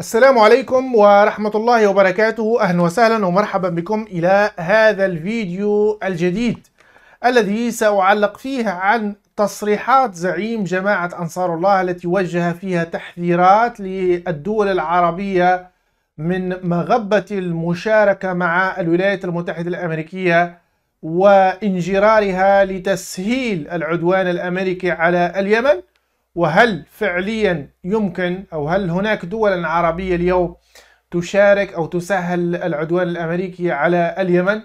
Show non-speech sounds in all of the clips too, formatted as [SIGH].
السلام عليكم ورحمة الله وبركاته أهلا وسهلا ومرحبا بكم إلى هذا الفيديو الجديد الذي سأعلق فيه عن تصريحات زعيم جماعة أنصار الله التي وجه فيها تحذيرات للدول العربية من مغبة المشاركة مع الولايات المتحدة الأمريكية وانجرارها لتسهيل العدوان الأمريكي على اليمن وهل فعليا يمكن أو هل هناك دولا عربية اليوم تشارك أو تسهل العدوان الأمريكي على اليمن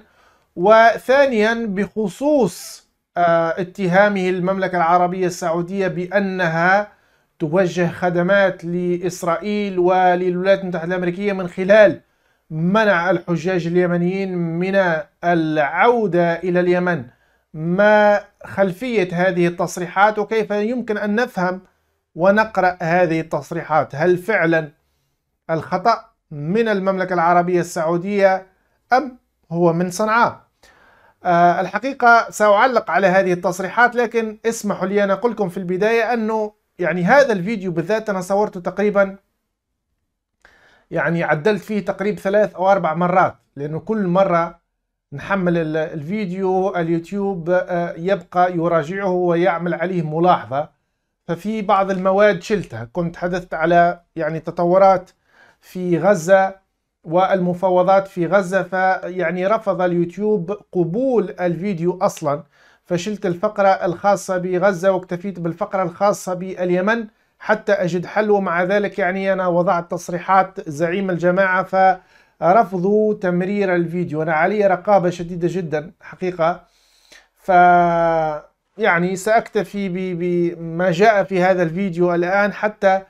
وثانيا بخصوص آه، اتهامه المملكة العربية السعودية بأنها توجه خدمات لإسرائيل وللولايات المتحدة الأمريكية من خلال منع الحجاج اليمنيين من العودة إلى اليمن ما خلفية هذه التصريحات وكيف يمكن أن نفهم ونقرأ هذه التصريحات هل فعلا الخطأ من المملكة العربية السعودية أم هو من صنعاء أه الحقيقة سأعلق على هذه التصريحات لكن اسمحوا لي أن أقول لكم في البداية أنه يعني هذا الفيديو بالذات أنا صورته تقريبا يعني عدلت فيه تقريب ثلاث أو أربع مرات لأنه كل مرة نحمل الفيديو اليوتيوب آه، يبقى يراجعه ويعمل عليه ملاحظة ففي بعض المواد شلتها كنت حدثت على يعني تطورات في غزة والمفاوضات في غزة فيعني رفض اليوتيوب قبول الفيديو أصلا فشلت الفقرة الخاصة بغزة واكتفيت بالفقرة الخاصة باليمن حتى أجد حل ومع ذلك يعني أنا وضعت تصريحات زعيم الجماعة ف رفضوا تمرير الفيديو أنا علي رقابة شديدة جدا حقيقة ف يعني سأكتفي بما جاء في هذا الفيديو الآن حتى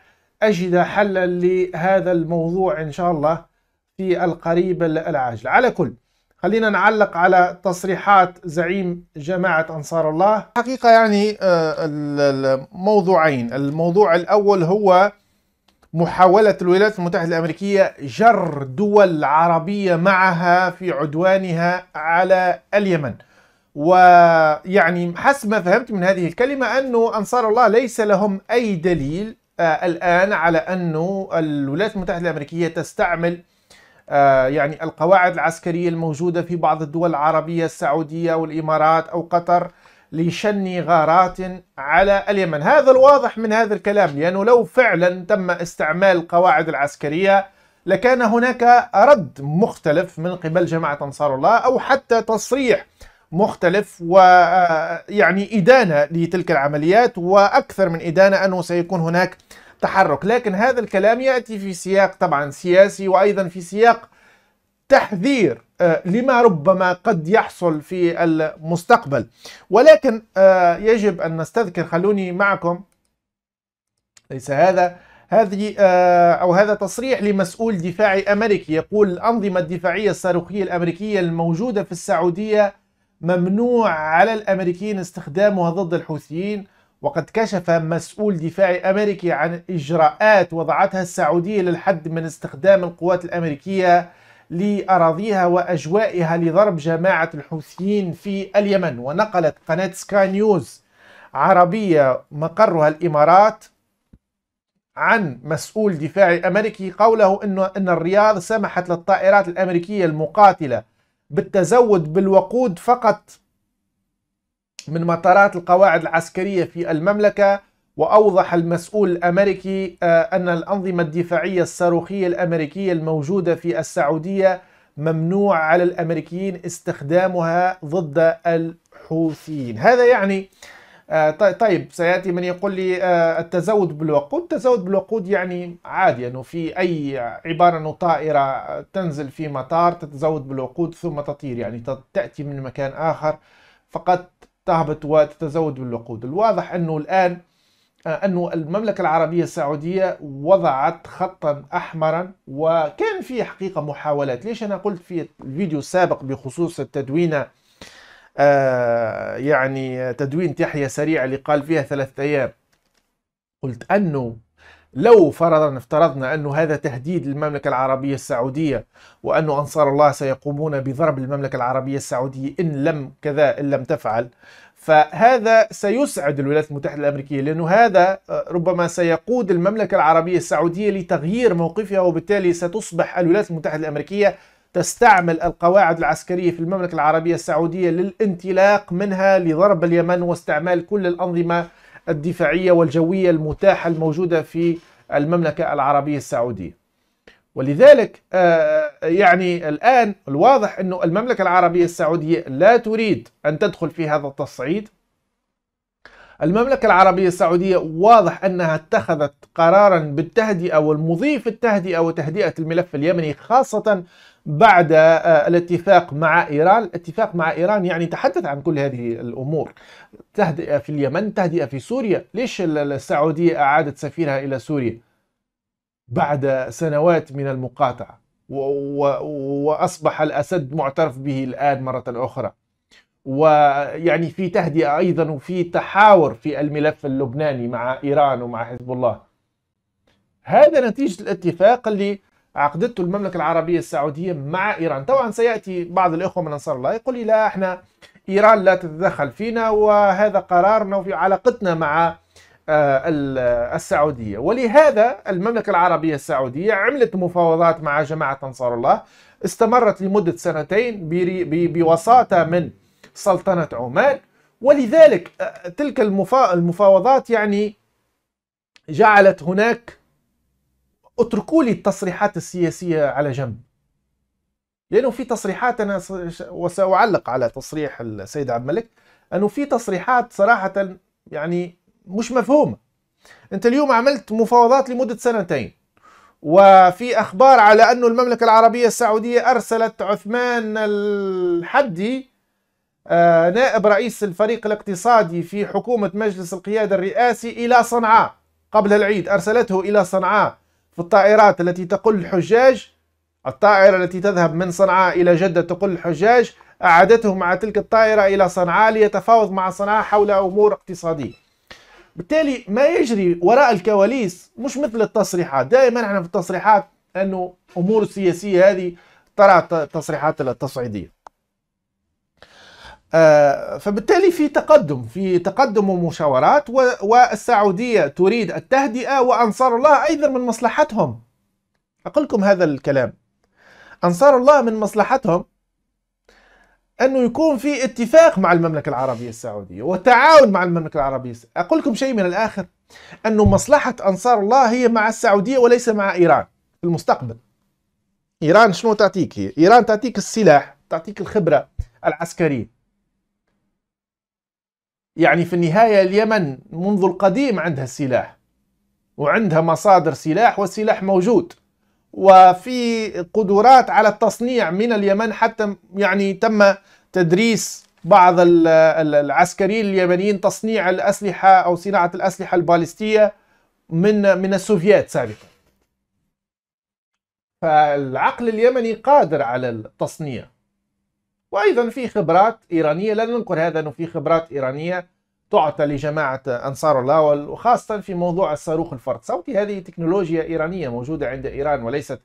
أجد حلا لهذا الموضوع إن شاء الله في القريب العاجل على كل خلينا نعلق على تصريحات زعيم جماعة أنصار الله حقيقة يعني آه، الموضوعين الموضوع الأول هو محاولة الولايات المتحدة الأمريكية جر دول عربية معها في عدوانها على اليمن ويعني حسب ما فهمت من هذه الكلمة أنه أنصار الله ليس لهم أي دليل آه، الآن على أنه الولايات المتحدة الأمريكية تستعمل آه، يعني القواعد العسكرية الموجودة في بعض الدول العربية السعودية والإمارات أو قطر لشن غارات على اليمن هذا الواضح من هذا الكلام لأنه لو فعلا تم استعمال القواعد العسكرية لكان هناك رد مختلف من قبل جماعة أنصار الله أو حتى تصريح مختلف ويعني إدانة لتلك العمليات وأكثر من إدانة أنه سيكون هناك تحرك لكن هذا الكلام يأتي في سياق طبعا سياسي وأيضا في سياق تحذير آه، لما ربما قد يحصل في المستقبل ولكن آه، يجب أن نستذكر خلوني معكم ليس هذا هذه آه، أو هذا تصريح لمسؤول دفاعي أمريكي يقول الأنظمة الدفاعية الصاروخية الأمريكية الموجودة في السعودية ممنوع على الأمريكيين استخدامها ضد الحوثيين وقد كشف مسؤول دفاعي أمريكي عن إجراءات وضعتها السعودية للحد من استخدام القوات الأمريكية لأراضيها وأجوائها لضرب جماعة الحوثيين في اليمن ونقلت قناة سكاي نيوز عربية مقرها الإمارات عن مسؤول دفاعي أمريكي قوله أنه أن الرياض سمحت للطائرات الأمريكية المقاتلة بالتزود بالوقود فقط من مطارات القواعد العسكرية في المملكة وأوضح المسؤول الأمريكي آه، أن الأنظمة الدفاعية الصاروخية الأمريكية الموجودة في السعودية ممنوع على الأمريكيين استخدامها ضد الحوثيين هذا يعني آه، طيب سياتي من يقول لي آه، التزود بالوقود، التزود بالوقود يعني عادي انه يعني في اي عباره انه طائره تنزل في مطار تتزود بالوقود ثم تطير يعني تاتي من مكان اخر فقط تهبط وتتزود بالوقود، الواضح انه الان آه، أن المملكة العربية السعودية وضعت خطا أحمرا وكان في حقيقة محاولات ليش أنا قلت في الفيديو السابق بخصوص التدوينة آه يعني تدوين تحية سريع اللي قال فيها ثلاثة أيام قلت أنه لو فرضا افترضنا أن هذا تهديد للمملكة العربية السعودية وأن أنصار الله سيقومون بضرب المملكة العربية السعودية إن لم كذا إن لم تفعل فهذا سيسعد الولايات المتحدة الأمريكية لأنه هذا آه، ربما سيقود المملكة العربية السعودية لتغيير موقفها وبالتالي ستصبح الولايات المتحدة الأمريكية تستعمل القواعد العسكرية في المملكة العربية السعودية للانطلاق منها لضرب اليمن واستعمال كل الأنظمة الدفاعية والجوية المتاحة الموجودة في المملكة العربية السعودية ولذلك آه، يعني الآن الواضح أن المملكة العربية السعودية لا تريد أن تدخل في هذا التصعيد المملكة العربية السعودية واضح أنها اتخذت قرارا بالتهدئة والمضي في التهدئة وتهدئة الملف اليمني خاصة بعد آه، الاتفاق مع إيران الاتفاق مع إيران يعني تحدث عن كل هذه الأمور تهدئة في اليمن تهدئة في سوريا ليش السعودية أعادت سفيرها إلى سوريا بعد سنوات من المقاطعة وأصبح الأسد معترف به الآن مرة أخرى ويعني في تهدئة أيضا وفي تحاور في الملف اللبناني مع إيران ومع حزب الله هذا نتيجة الاتفاق اللي عقدته المملكة العربية السعودية مع إيران طبعا سيأتي بعض الإخوة من أنصار الله يقول لا احنا إيران لا تتدخل فينا وهذا قرارنا وفي علاقتنا مع آه، السعودية ولهذا المملكة العربية السعودية عملت مفاوضات مع جماعة أنصار الله استمرت لمدة سنتين بوساطة من سلطنة عمان ولذلك تلك المفاوضات يعني جعلت هناك اتركوا لي التصريحات السياسية على جنب لأنه في تصريحات أنا وسأعلق على تصريح السيد عبد الملك أنه في تصريحات صراحة يعني مش مفهومة أنت اليوم عملت مفاوضات لمدة سنتين وفي أخبار على أنه المملكة العربية السعودية أرسلت عثمان الحدي آه، نائب رئيس الفريق الاقتصادي في حكومة مجلس القيادة الرئاسي إلى صنعاء قبل العيد أرسلته إلى صنعاء في الطائرات التي تقل الحجاج الطائرة التي تذهب من صنعاء إلى جدة تقل الحجاج أعادته مع تلك الطائرة إلى صنعاء ليتفاوض مع صنعاء حول أمور اقتصادية بالتالي ما يجري وراء الكواليس مش مثل التصريحات دائما احنا في التصريحات أنه أمور سياسية هذه ترى تصريحات التصعيدية آه، فبالتالي في تقدم في تقدم ومشاورات والسعودية تريد التهدئة وأنصار الله أيضا من مصلحتهم أقول لكم هذا الكلام أنصار الله من مصلحتهم أنه يكون في اتفاق مع المملكة العربية السعودية وتعاون مع المملكة العربية السعودية. أقول لكم شيء من الآخر أنه مصلحة أنصار الله هي مع السعودية وليس مع إيران في المستقبل إيران شنو تعطيك هي؟ إيران تعطيك السلاح تعطيك الخبرة العسكرية يعني في النهاية اليمن منذ القديم عندها السلاح وعندها مصادر سلاح والسلاح موجود وفي قدرات على التصنيع من اليمن حتى يعني تم تدريس بعض العسكريين اليمنيين تصنيع الأسلحة أو صناعة الأسلحة البالستية من من السوفيات سابقا فالعقل اليمني قادر على التصنيع وايضا في خبرات ايرانيه لا ننكر هذا انه في خبرات ايرانيه تعطى لجماعه انصار الله وخاصه في موضوع الصاروخ الفرد صوتي هذه تكنولوجيا ايرانيه موجوده عند ايران وليست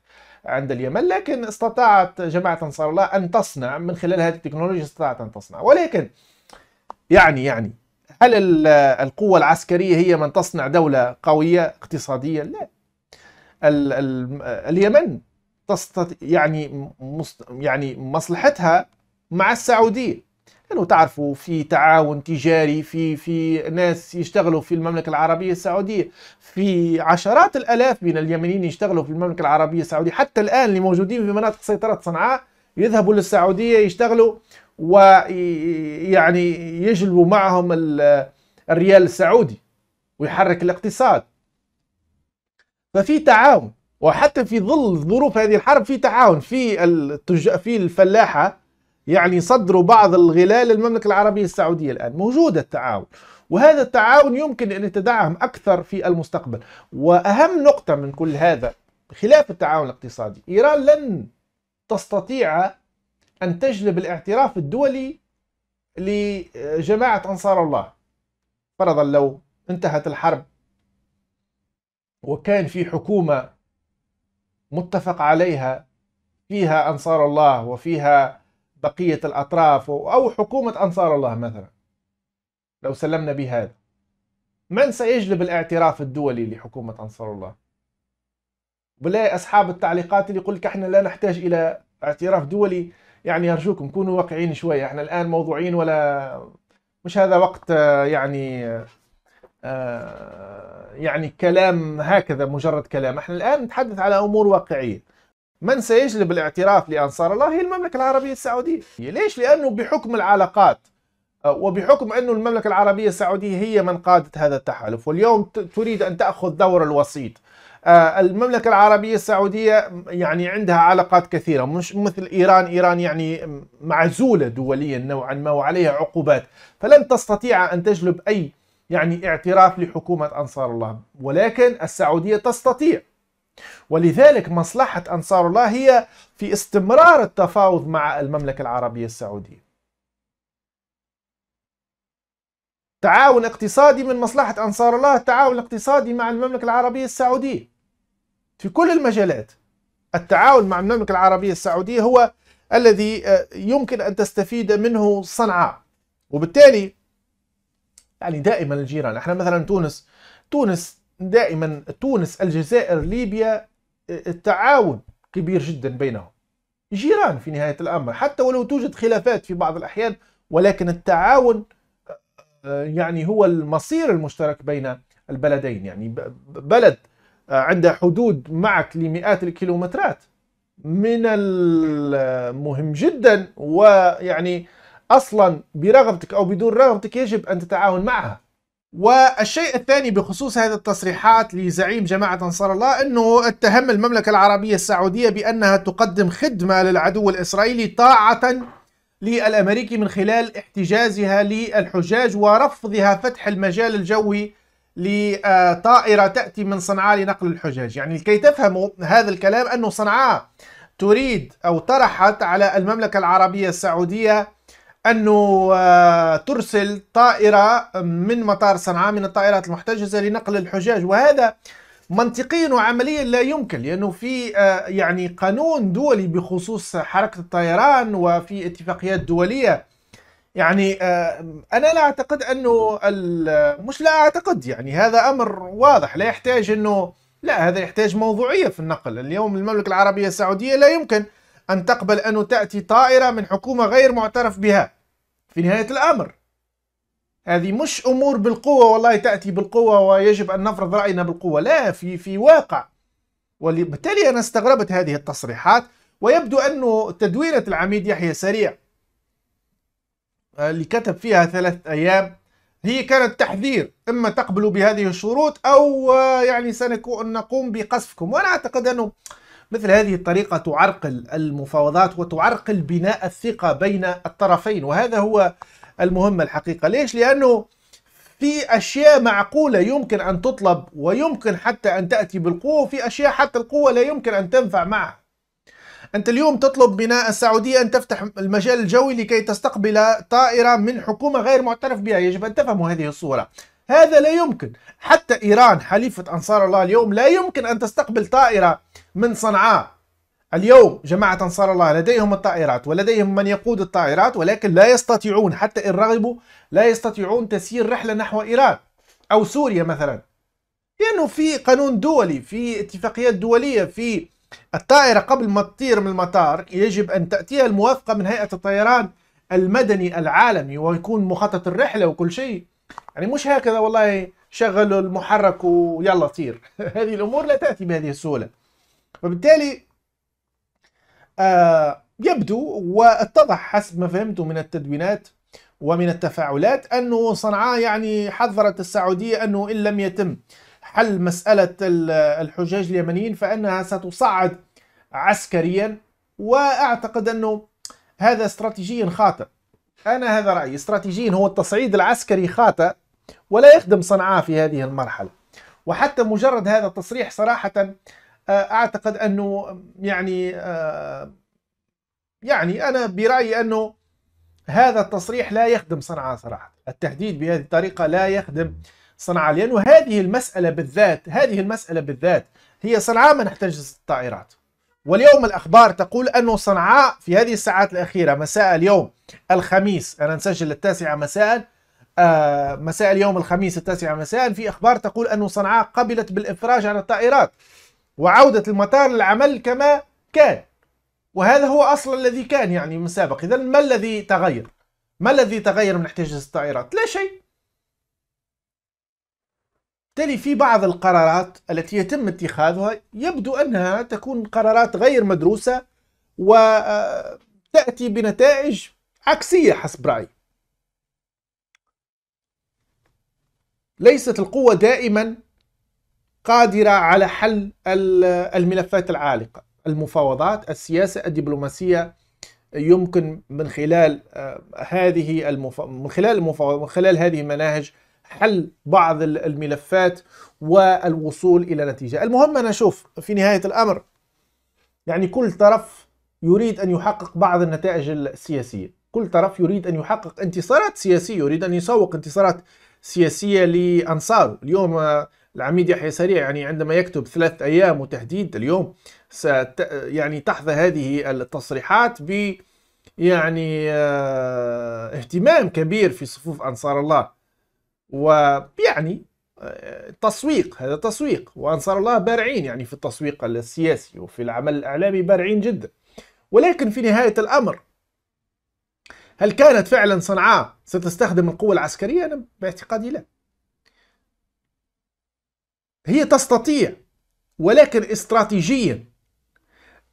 عند اليمن لكن استطاعت جماعه انصار الله ان تصنع من خلال هذه التكنولوجيا استطاعت ان تصنع ولكن يعني يعني هل القوة العسكرية هي من تصنع دولة قوية اقتصاديا؟ لا. الـ الـ اليمن تستط... يعني مص يعني مصلحتها مع السعوديه لانه تعرفوا في تعاون تجاري في في ناس يشتغلوا في المملكه العربيه السعوديه في عشرات الالاف من اليمنيين يشتغلوا في المملكه العربيه السعوديه حتى الان اللي موجودين في مناطق سيطره صنعاء يذهبوا للسعوديه يشتغلوا ويعني يجلبوا معهم الريال السعودي ويحرك الاقتصاد ففي تعاون وحتى في ظل ظروف هذه الحرب في تعاون في التج... في الفلاحه يعني صدروا بعض الغلال للمملكة العربية السعودية الآن موجود التعاون وهذا التعاون يمكن أن يتدعم أكثر في المستقبل وأهم نقطة من كل هذا خلاف التعاون الاقتصادي إيران لن تستطيع أن تجلب الاعتراف الدولي لجماعة أنصار الله فرضا لو انتهت الحرب وكان في حكومة متفق عليها فيها أنصار الله وفيها بقية الأطراف أو حكومة أنصار الله مثلا لو سلمنا بهذا من سيجلب الاعتراف الدولي لحكومة أنصار الله بلاي أصحاب التعليقات اللي يقول لك احنا لا نحتاج إلى اعتراف دولي يعني أرجوكم كونوا واقعين شوية احنا الآن موضوعين ولا مش هذا وقت آه، يعني آه، يعني كلام هكذا مجرد كلام احنا الآن نتحدث على أمور واقعية من سيجلب الاعتراف لأنصار الله هي المملكة العربية السعودية ليش؟ لأنه بحكم العلاقات آه، وبحكم أنه المملكة العربية السعودية هي من قادت هذا التحالف واليوم تريد أن تأخذ دور الوسيط آه، المملكة العربية السعودية يعني عندها علاقات كثيرة مش مثل إيران إيران يعني معزولة دوليا نوعا ما وعليها عقوبات فلن تستطيع أن تجلب أي يعني اعتراف لحكومة أنصار الله ولكن السعودية تستطيع ولذلك مصلحة أنصار الله هي في استمرار التفاوض مع المملكة العربية السعودية تعاون اقتصادي من مصلحة أنصار الله تعاون اقتصادي مع المملكة العربية السعودية في كل المجالات التعاون مع المملكة العربية السعودية هو الذي آه، يمكن أن تستفيد منه صنعاء وبالتالي يعني دائما الجيران احنا مثلا تونس تونس دائما تونس الجزائر ليبيا آه، التعاون كبير جدا بينهم جيران في نهاية الأمر حتى ولو توجد خلافات في بعض الأحيان ولكن التعاون آه، يعني هو المصير المشترك بين البلدين يعني بلد آه، عندها حدود معك لمئات الكيلومترات من المهم جدا ويعني اصلا برغبتك او بدون رغبتك يجب ان تتعاون معها والشيء الثاني بخصوص هذه التصريحات لزعيم جماعة أنصار الله أنه اتهم المملكة العربية السعودية بأنها تقدم خدمة للعدو الإسرائيلي طاعة للأمريكي من خلال احتجازها للحجاج ورفضها فتح المجال الجوي لطائرة تأتي من صنعاء لنقل الحجاج يعني لكي تفهموا هذا الكلام أنه صنعاء تريد أو طرحت على المملكة العربية السعودية انه آه، ترسل طائره من مطار صنعاء من الطائرات المحتجزه لنقل الحجاج وهذا منطقيا وعمليا لا يمكن لانه في آه، يعني قانون دولي بخصوص حركه الطيران وفي اتفاقيات دوليه يعني آه، انا لا اعتقد انه مش لا اعتقد يعني هذا امر واضح لا يحتاج انه لا هذا يحتاج موضوعيه في النقل اليوم المملكه العربيه السعوديه لا يمكن ان تقبل انه تاتي طائره من حكومه غير معترف بها في نهاية الأمر هذه مش أمور بالقوة والله تأتي بالقوة ويجب أن نفرض رأينا بالقوة لا في في واقع وبالتالي أنا استغربت هذه التصريحات ويبدو أنه تدوينة العميد يحيى سريع اللي كتب فيها ثلاثة أيام هي كانت تحذير إما تقبلوا بهذه الشروط أو يعني سنقوم بقصفكم وأنا أعتقد أنه مثل هذه الطريقة تعرقل المفاوضات وتعرقل بناء الثقة بين الطرفين وهذا هو المهم الحقيقة ليش؟ لأنه في أشياء معقولة يمكن أن تطلب ويمكن حتى أن تأتي بالقوة وفي أشياء حتى القوة لا يمكن أن تنفع معها أنت اليوم تطلب من السعودية أن تفتح المجال الجوي لكي تستقبل طائرة من حكومة غير معترف بها يجب أن تفهموا هذه الصورة هذا لا يمكن حتى إيران حليفة أنصار الله اليوم لا يمكن أن تستقبل طائرة من صنعاء اليوم جماعة أنصار الله لديهم الطائرات ولديهم من يقود الطائرات ولكن لا يستطيعون حتى إن رغبوا لا يستطيعون تسيير رحلة نحو إيران أو سوريا مثلا لأنه في قانون دولي في اتفاقيات دولية في الطائرة قبل ما تطير من المطار يجب أن تأتيها الموافقة من هيئة الطيران المدني العالمي ويكون مخطط الرحلة وكل شيء يعني مش هكذا والله شغلوا المحرك ويلا طير [LAUGHS] هذه الأمور لا تأتي بهذه السهولة وبالتالي آه يبدو واتضح حسب ما فهمته من التدوينات ومن التفاعلات أنه صنعاء يعني حذرت السعودية أنه إن لم يتم حل مسألة الحجاج اليمنيين فإنها ستصعد عسكريا وأعتقد أنه هذا استراتيجيا خاطئ أنا هذا رأيي استراتيجيا هو التصعيد العسكري خاطئ ولا يخدم صنعاء في هذه المرحلة وحتى مجرد هذا التصريح صراحة آه، اعتقد انه يعني آه، يعني انا برايي انه هذا التصريح لا يخدم صنعاء صراحه التهديد بهذه الطريقه لا يخدم صنعاء لانه هذه المساله بالذات هذه المساله بالذات هي صنعاء من احتجزت الطائرات واليوم الاخبار تقول انه صنعاء في هذه الساعات الاخيره مساء اليوم الخميس انا نسجل التاسعه مساء آه، مساء اليوم الخميس التاسعه مساء في اخبار تقول انه صنعاء قبلت بالافراج عن الطائرات وعودة المطار للعمل كما كان وهذا هو أصل الذي كان يعني من سابق إذا ما الذي تغير؟ ما الذي تغير من احتجاز الطائرات؟ لا شيء بالتالي في بعض القرارات التي يتم اتخاذها يبدو أنها تكون قرارات غير مدروسة وتأتي آه، بنتائج عكسية حسب رأيي ليست القوة دائما قادرة على حل الملفات العالقة المفاوضات السياسة الدبلوماسية يمكن من خلال آه، هذه المف... من خلال المفاوضات من خلال هذه المناهج حل بعض الملفات والوصول إلى نتيجة المهم أنا أشوف في نهاية الأمر يعني كل طرف يريد أن يحقق بعض النتائج السياسية كل طرف يريد أن يحقق انتصارات سياسية يريد أن يسوق انتصارات سياسية لأنصاره اليوم آه، العميد يحيى سريع يعني عندما يكتب ثلاث أيام وتهديد اليوم ست يعني تحظى هذه التصريحات ب يعني آه، اهتمام كبير في صفوف أنصار الله ويعني آه، تسويق هذا تسويق وأنصار الله بارعين يعني في التسويق السياسي وفي العمل الإعلامي بارعين جدا ولكن في نهاية الأمر هل كانت فعلا صنعاء ستستخدم القوة العسكرية؟ أنا باعتقادي لا هي تستطيع ولكن استراتيجيا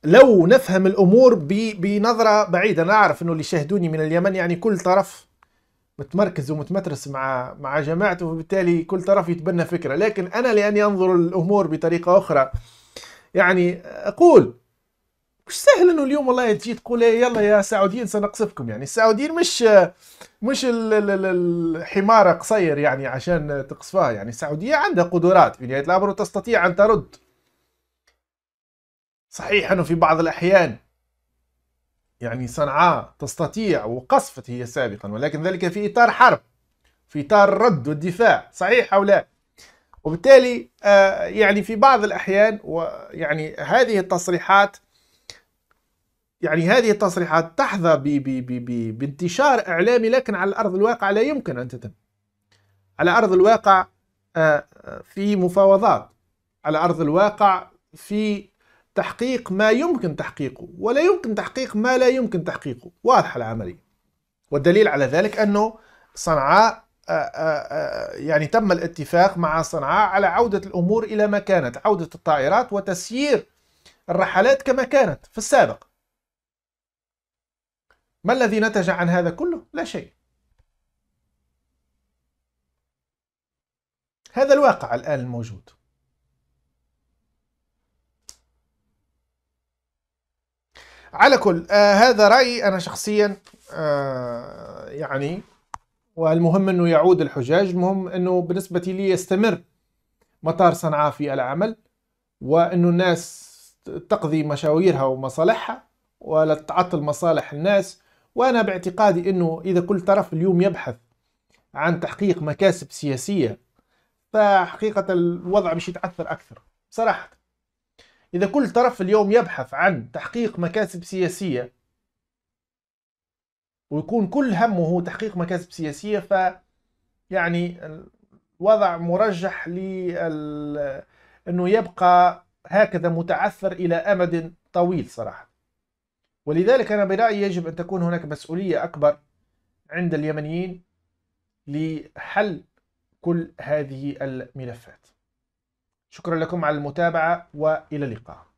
لو نفهم الامور بنظره بعيده انا اعرف انه اللي شاهدوني من اليمن يعني كل طرف متمركز ومتمترس مع مع جماعته وبالتالي كل طرف يتبنى فكره لكن انا لاني انظر الامور بطريقه اخرى يعني اقول مش سهل انه اليوم والله تجي تقول إيه، يلا يا سعوديين سنقصفكم يعني السعوديين مش مش الحماره قصير يعني عشان تقصفها يعني السعوديه عندها قدرات في يعني، نهايه الامر وتستطيع ان ترد صحيح انه في بعض الاحيان يعني صنعاء تستطيع وقصفت هي سابقا ولكن ذلك في اطار حرب في اطار الرد والدفاع صحيح او لا وبالتالي آه، يعني في بعض الاحيان ويعني هذه التصريحات يعني هذه التصريحات تحظى بـ بـ بـ بـ بانتشار اعلامي لكن على ارض الواقع لا يمكن ان تتم. على ارض الواقع آه، آه، في مفاوضات، على ارض الواقع في تحقيق ما يمكن تحقيقه، ولا يمكن تحقيق ما لا يمكن تحقيقه، واضحه العمليه. والدليل على ذلك انه صنعاء آه، يعني تم الاتفاق مع صنعاء على عوده الامور الى ما كانت، عوده الطائرات وتسيير الرحلات كما كانت في السابق. ما الذي نتج عن هذا كله؟ لا شيء هذا الواقع الآن الموجود على كل آه هذا رأيي أنا شخصيا آه يعني والمهم أنه يعود الحجاج المهم أنه بالنسبة لي يستمر مطار صنعاء في العمل وأنه الناس تقضي مشاويرها ومصالحها ولا تعطل مصالح الناس وأنا باعتقادي أنه إذا كل طرف اليوم يبحث عن تحقيق مكاسب سياسية فحقيقة الوضع مش يتعثر أكثر صراحة إذا كل طرف اليوم يبحث عن تحقيق مكاسب سياسية ويكون كل همه هو تحقيق مكاسب سياسية ف يعني الوضع مرجح لأنه يبقى هكذا متعثر إلى أمد طويل صراحة ولذلك أنا برأيي يجب أن تكون هناك مسؤولية أكبر عند اليمنيين لحل كل هذه الملفات شكرا لكم على المتابعة وإلى اللقاء